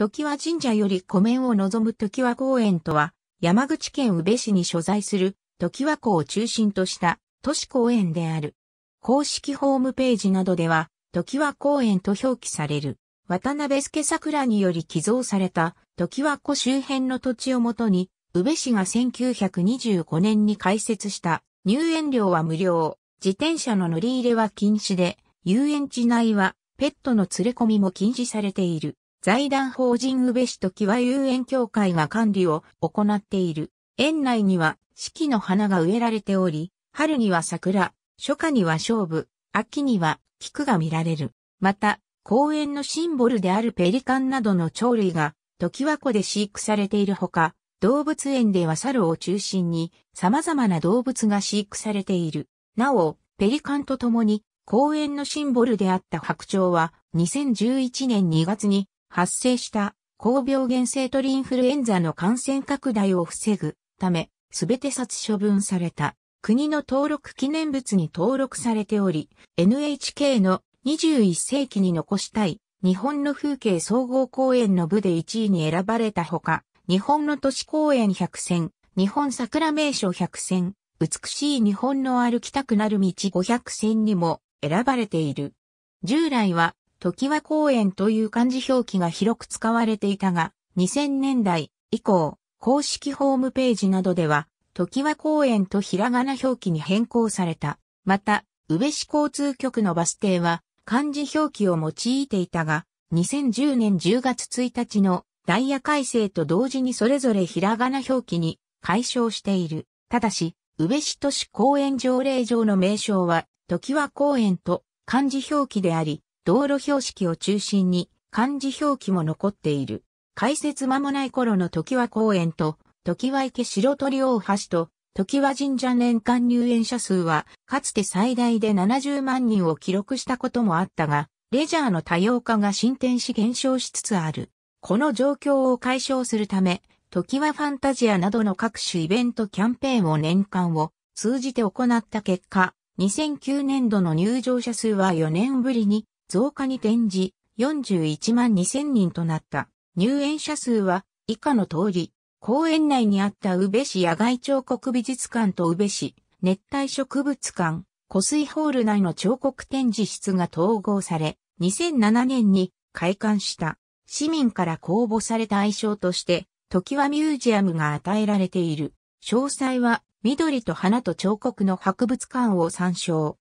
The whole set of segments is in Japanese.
時は神社より湖面を望む時は公園とは、山口県宇部市に所在する時は湖を中心とした都市公園である。公式ホームページなどでは、時は公園と表記される。渡辺助桜により寄贈された時は湖周辺の土地をもとに、宇部市が1925年に開設した入園料は無料、自転車の乗り入れは禁止で、遊園地内はペットの連れ込みも禁止されている。財団法人宇部市と際遊園協会が管理を行っている。園内には四季の花が植えられており、春には桜、初夏には勝負、秋には菊が見られる。また、公園のシンボルであるペリカンなどの鳥類が、時和湖で飼育されているほか、動物園では猿を中心に様々な動物が飼育されている。なお、ペリカンと共に公園のシンボルであった白鳥は2011年2月に発生した高病原性鳥インフルエンザの感染拡大を防ぐため、すべて殺処分された国の登録記念物に登録されており、NHK の21世紀に残したい日本の風景総合公園の部で1位に選ばれたほか、日本の都市公園100選、日本桜名所100選、美しい日本の歩きたくなる道500選にも選ばれている。従来は時は公園という漢字表記が広く使われていたが、2000年代以降、公式ホームページなどでは、時は公園とひらがな表記に変更された。また、宇部市交通局のバス停は、漢字表記を用いていたが、2010年10月1日のダイヤ改正と同時にそれぞれひらがな表記に解消している。ただし、宇部市都市公園条例上の名称は、時は公園と漢字表記であり、道路標識を中心に漢字表記も残っている。開設間もない頃の時は公園と、時は池白鳥大橋と、時は神社年間入園者数は、かつて最大で70万人を記録したこともあったが、レジャーの多様化が進展し減少しつつある。この状況を解消するため、時はファンタジアなどの各種イベントキャンペーンを年間を通じて行った結果、2009年度の入場者数は4年ぶりに増加に転じ、41万2000人となった。入園者数は以下の通り、公園内にあった宇部市野外彫刻美術館と宇部市熱帯植物館、湖水ホール内の彫刻展示室が統合され、2007年に開館した。市民から公募された愛称として、時はミュージアムが与えられている。詳細は、緑と花と彫刻の博物館を参照。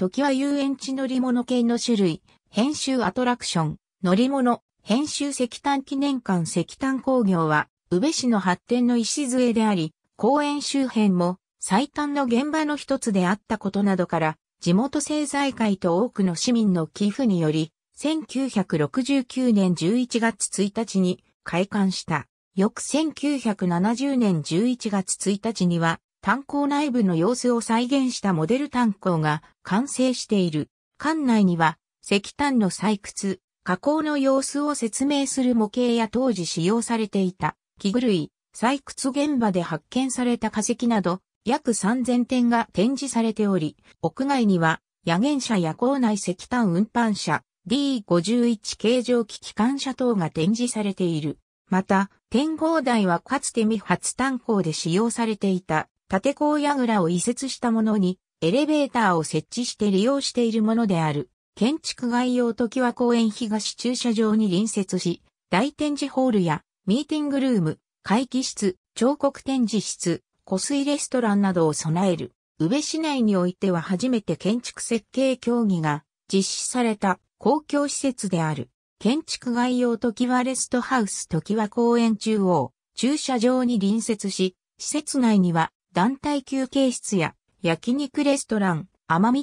時は遊園地乗り物系の種類、編集アトラクション、乗り物、編集石炭記念館石炭工業は、宇部市の発展の礎であり、公園周辺も最短の現場の一つであったことなどから、地元政財界と多くの市民の寄付により、1969年11月1日に開館した。翌1970年11月1日には、炭鉱内部の様子を再現したモデル炭鉱が完成している。館内には石炭の採掘、加工の様子を説明する模型や当時使用されていた器具類、採掘現場で発見された化石など約3000点が展示されており、屋外には野源車や校内石炭運搬車、D51 形状機機関車等が展示されている。また、展望台はかつて未発炭鉱で使用されていた立甲櫓を移設したものに、エレベーターを設置して利用しているものである。建築概要時は公園東駐車場に隣接し、大展示ホールやミーティングルーム、会議室、彫刻展示室、湖水レストランなどを備える。宇部市内においては初めて建築設計協議が実施された公共施設である。建築概要時はレストハウス時は公園中央、駐車場に隣接し、施設内には団体休憩室や焼肉レストラン、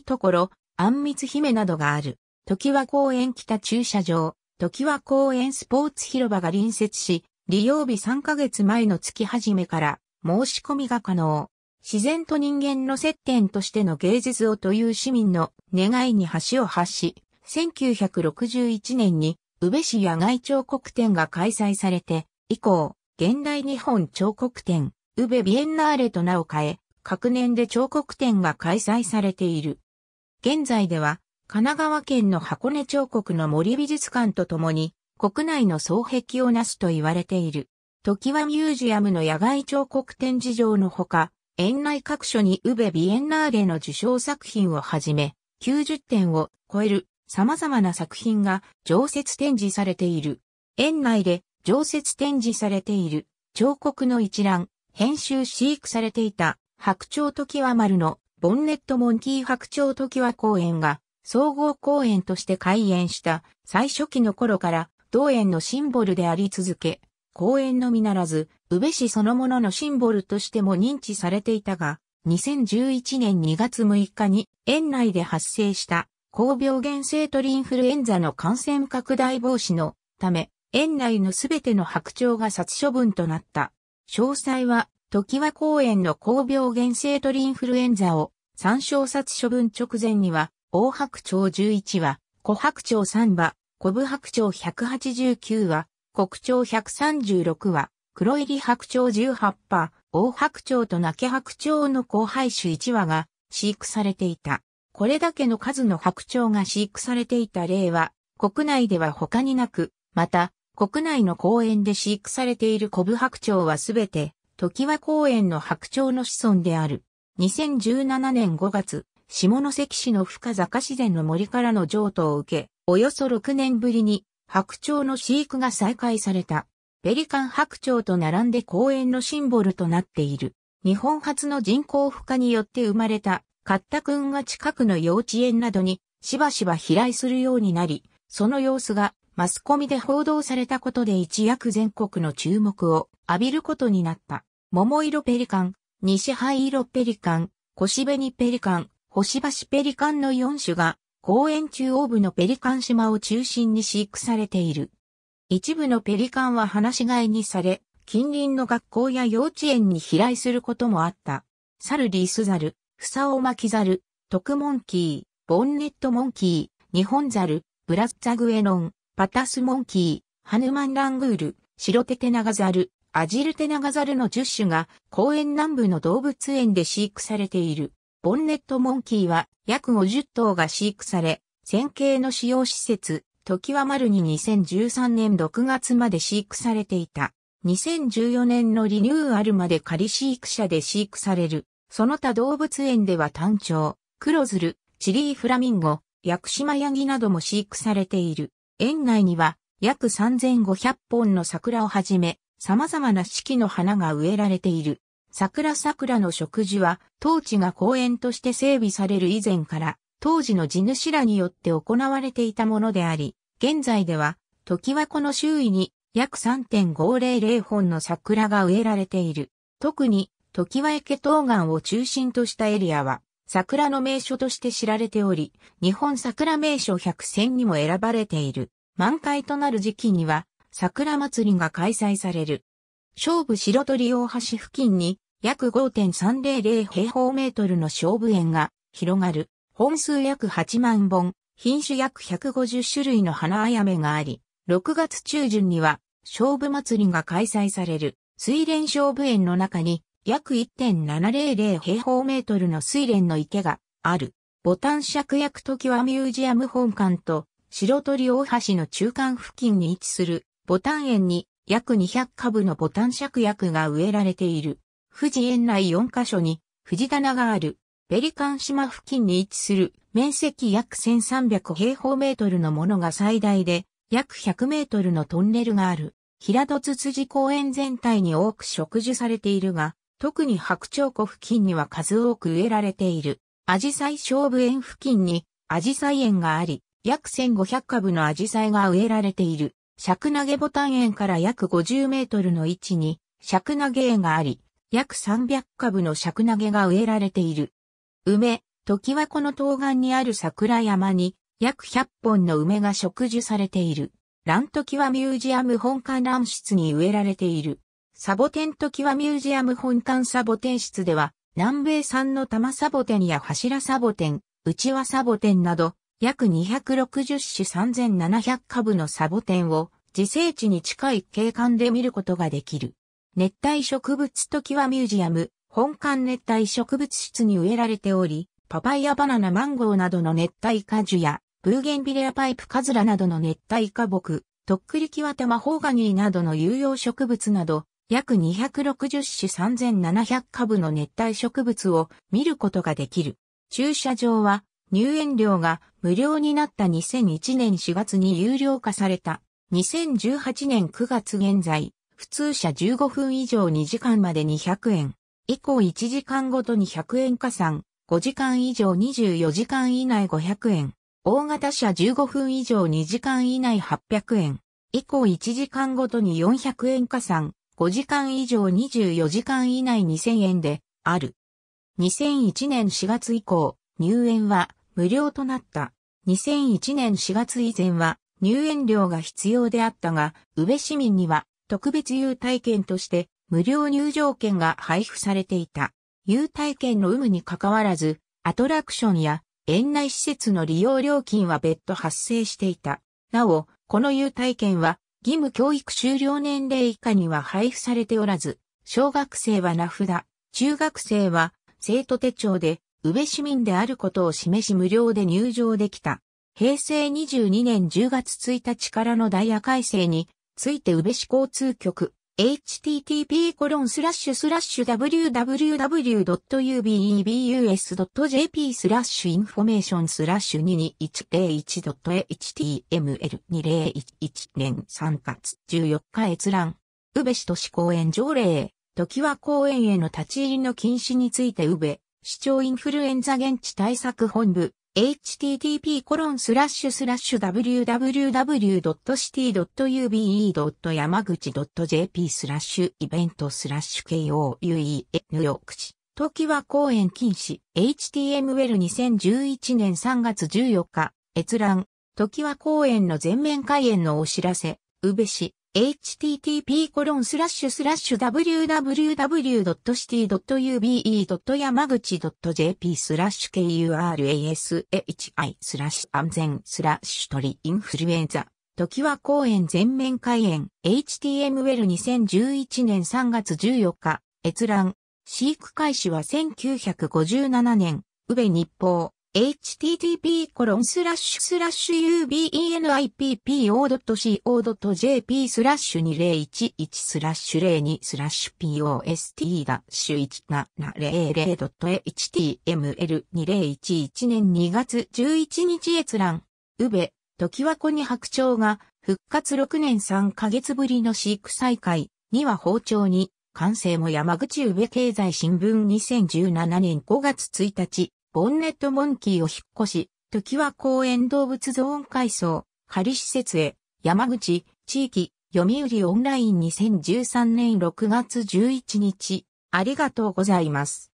ところ、あんみつ姫などがある。時は公園北駐車場、時は公園スポーツ広場が隣接し、利用日3ヶ月前の月始めから申し込みが可能。自然と人間の接点としての芸術をという市民の願いに橋を発し、1961年に宇部市野外彫刻展が開催されて、以降、現代日本彫刻展、宇部ビエンナーレと名を変え、各年で彫刻展が開催されている。現在では、神奈川県の箱根彫刻の森美術館とともに、国内の総壁をなすと言われている。時はミュージアムの野外彫刻展示場のほか、園内各所に宇部ビエンナーレの受賞作品をはじめ、90点を超える様々な作品が常設展示されている。園内で常設展示されている彫刻の一覧、編集飼育されていた白鳥時は丸のボンネットモンキー白鳥時は公園が総合公園として開園した最初期の頃から同園のシンボルであり続け、公園のみならず、宇部市そのもののシンボルとしても認知されていたが、2011年2月6日に園内で発生した高病原性鳥インフルエンザの感染拡大防止のため、園内のすべての白鳥が殺処分となった。詳細は、時和公園の高病原性鳥インフルエンザを参照殺処分直前には、大白鳥11羽、小白鳥3羽、小部白鳥189羽、黒鳥136羽、黒入り白鳥18羽、大白鳥と泣け白鳥の交配種1羽が飼育されていた。これだけの数の白鳥が飼育されていた例は、国内では他になく、また、国内の公園で飼育されているコブ白鳥はすべて、時和公園の白鳥の子孫である。2017年5月、下関市の深坂自然の森からの譲渡を受け、およそ6年ぶりに白鳥の飼育が再開された。ペリカン白鳥と並んで公園のシンボルとなっている。日本初の人工孵化によって生まれた、カッタ君が近くの幼稚園などにしばしば飛来するようになり、その様子がマスコミで報道されたことで一躍全国の注目を浴びることになった。桃色ペリカン、西灰色ペリカン、腰紅ペリカン、星橋ペリカンの4種が公園中央部のペリカン島を中心に飼育されている。一部のペリカンは放し飼いにされ、近隣の学校や幼稚園に飛来することもあった。サルリースザル、フサオマキザル、トクモンキー、ボンネットモンキー、ニホンザル、ブラッザグエノン、パタスモンキー、ハヌマンラングール、シロテテナガザル、アジルテナガザルの10種が公園南部の動物園で飼育されている。ボンネットモンキーは約50頭が飼育され、線形の使用施設、時は丸に2013年6月まで飼育されていた。2014年のリニューアルまで仮飼育者で飼育される。その他動物園では単調、ズル、チリーフラミンゴ、ヤクシマヤギなども飼育されている。園内には約3500本の桜をはじめ、様々な四季の花が植えられている。桜桜の植樹は、当地が公園として整備される以前から、当時の地主らによって行われていたものであり、現在では、時はこの周囲に約3.500本の桜が植えられている。特に、時は池東岸を中心としたエリアは、桜の名所として知られており、日本桜名所100選にも選ばれている。満開となる時期には、桜祭りが開催される。勝負白鳥大橋付近に、約5.300平方メートルの勝負園が広がる。本数約8万本、品種約150種類の花あやめがあり、6月中旬には、勝負祭りが開催される。水蓮勝負園の中に、約1.700平方メートルの水蓮の池がある、ボタン尺薬時はミュージアム本館と白鳥大橋の中間付近に位置するボタン園に約200株のボタン尺薬が植えられている。富士園内4カ所に藤棚がある。ペリカン島付近に位置する面積約1300平方メートルのものが最大で約100メートルのトンネルがある。平戸つつじ公園全体に多く植樹されているが、特に白鳥湖付近には数多く植えられている、アジサイ勝負園付近にアジサイ園があり、約1500株のアジサイが植えられている、尺投げボタン園から約50メートルの位置に、尺投げ園があり、約300株の尺投げが植えられている。梅、時はこの東岸にある桜山に、約100本の梅が植樹されている。ラントキワミュージアム本館覧室に植えられている。サボテンとキワミュージアム本館サボテン室では、南米産の玉サボテンや柱サボテン、内輪サボテンなど、約260種3700株のサボテンを、自生地に近い景観で見ることができる。熱帯植物とキワミュージアム、本館熱帯植物室に植えられており、パパイヤバナナマンゴーなどの熱帯果樹や、ブーゲンビレアパイプカズラなどの熱帯花木、とっくりキワタマホーガニーなどの有用植物など、約260種3700株の熱帯植物を見ることができる。駐車場は入園料が無料になった2001年4月に有料化された。2018年9月現在、普通車15分以上2時間まで200円。以降1時間ごとに100円加算、5時間以上24時間以内500円。大型車15分以上2時間以内800円。以降1時間ごとに400円加算、5時間以上24時間以内2000円である。2001年4月以降、入園は無料となった。2001年4月以前は入園料が必要であったが、宇部市民には特別優待券として無料入場券が配布されていた。優待券の有無に関わらず、アトラクションや園内施設の利用料金は別途発生していた。なお、この優待券は義務教育終了年齢以下には配布されておらず、小学生は名札、中学生は生徒手帳で、宇部市民であることを示し無料で入場できた。平成22年10月1日からのダイヤ改正について宇部市交通局 http://www.ubebus.jp スラッシュインフォメーションスラッシュ 22101.html2011 年3月14日閲覧。宇部市都市公園条例、時は公園への立ち入りの禁止について宇部、市長インフルエンザ現地対策本部、http://www.city.ube.yamaguchi.jp スラッシュイベントスラッシュ KOUEN 口時キワ公演禁止 HTML2011 年3月14日閲覧時は公演の全面開演のお知らせ宇部市、http コロンスラッシュスラッシュ www.city.ube. 山口 .jp スラッシュ kurasi スラッシュ安全スラッシュ鳥インフルエンザ。時は公園全面開園 HTML2011 年3月14日閲覧飼育開始は1957年宇部日報 http://ubenipp.co.jp o スラッシュ2011スラッシュ02スラッシュ post-1700.html2011 年2月11日閲覧。うべ、時は子に白鳥が復活6年3ヶ月ぶりの飼育再開には包丁に、完成も山口宇部経済新聞2017年5月1日。ボンネットモンキーを引っ越し、時は公園動物ゾーン改装、仮施設へ、山口、地域、読売オンライン2013年6月11日、ありがとうございます。